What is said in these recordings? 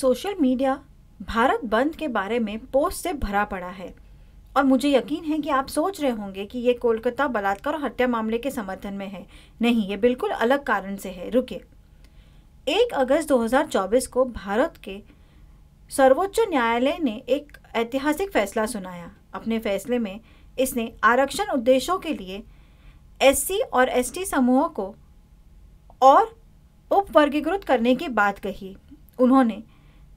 social media Bharat बंद के बारे में पोस्ट से भरा पड़ा है और मुझे यकीन है कि आप सोच रहे होंगे कि ये कोलकाता बलात्कार और हत्या मामले के समर्थन में है नहीं ये बिल्कुल अलग कारण से है रुकिए एक अगस्त 2024 को भारत के सर्वोच्च न्यायालय ने एक ऐतिहासिक फैसला सुनाया अपने फैसले में इसने आरक्षण उद्देश्यों के लिए एससी और एसटी समूहों को और उपवर्गीकृत करने की बात कही उन्होंने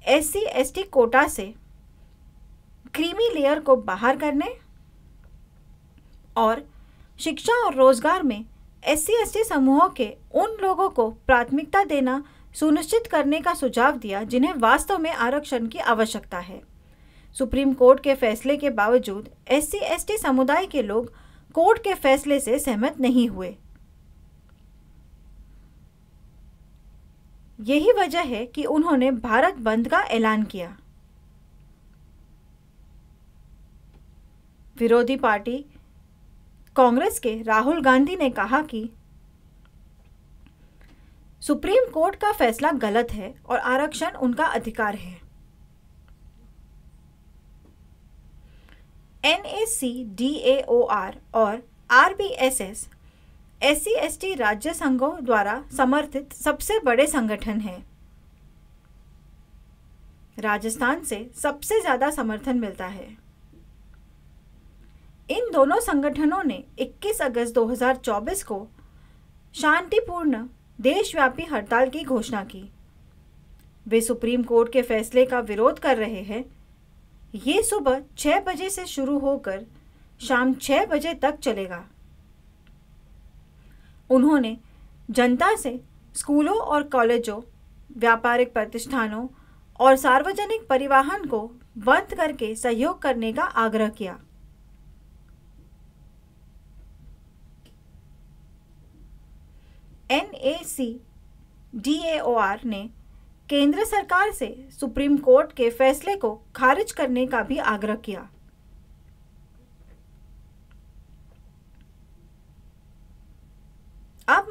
एस सी कोटा से क्रीमी लेयर को बाहर करने और शिक्षा और रोजगार में एस सी समूहों के उन लोगों को प्राथमिकता देना सुनिश्चित करने का सुझाव दिया जिन्हें वास्तव में आरक्षण की आवश्यकता है सुप्रीम कोर्ट के फैसले के बावजूद एस सी समुदाय के लोग कोर्ट के फैसले से सहमत नहीं हुए यही वजह है कि उन्होंने भारत बंद का ऐलान किया विरोधी पार्टी कांग्रेस के राहुल गांधी ने कहा कि सुप्रीम कोर्ट का फैसला गलत है और आरक्षण उनका अधिकार है N A C D A O R और R B S S S C राज्य संघों द्वारा समर्थित सबसे बड़े संगठन है राजस्थान से सबसे ज़्यादा समर्थन मिलता है इन दोनों संगठनों ने 21 अगस्त 2024 को शांतिपूर्ण देशव्यापी हड़ताल की घोषणा की वे सुप्रीम कोर्ट के फैसले का विरोध कर रहे हैं ये सुबह 6 बजे से शुरू होकर शाम 6 बजे तक चलेगा उन्होंने जनता से स्कूलों और कॉलेजों व्यापारिक प्रतिष्ठानों और सार्वजनिक परिवहन को बंद करके सहयोग करने का आग्रह किया N A C D A O R ने केंद्र सरकार से सुप्रीम कोर्ट के फैसले को खारिज करने का भी आग्रह किया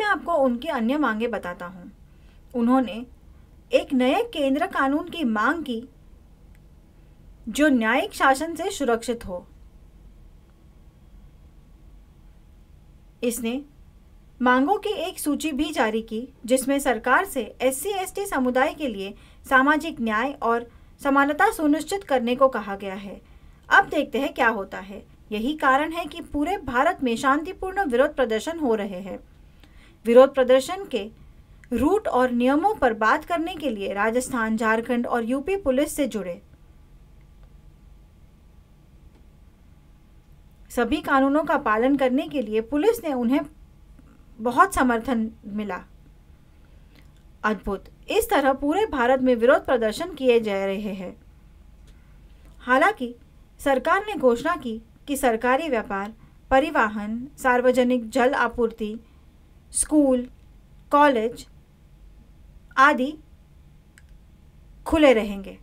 मैं आपको उनकी अन्य मांगे बताता हूँ उन्होंने एक नए केंद्र कानून की मांग की जो न्यायिक शासन से सुरक्षित हो इसने मांगों की एक सूची भी जारी की जिसमें सरकार से एस सी समुदाय के लिए सामाजिक न्याय और समानता सुनिश्चित करने को कहा गया है अब देखते हैं क्या होता है यही कारण है कि पूरे भारत में शांतिपूर्ण विरोध प्रदर्शन हो रहे हैं विरोध प्रदर्शन के रूट और नियमों पर बात करने के लिए राजस्थान झारखंड और यूपी पुलिस से जुड़े सभी कानूनों का पालन करने के लिए पुलिस ने उन्हें बहुत समर्थन मिला अद्भुत इस तरह पूरे भारत में विरोध प्रदर्शन किए जा रहे हैं हालांकि सरकार ने घोषणा की कि सरकारी व्यापार परिवहन सार्वजनिक जल आपूर्ति स्कूल कॉलेज आदि खुले रहेंगे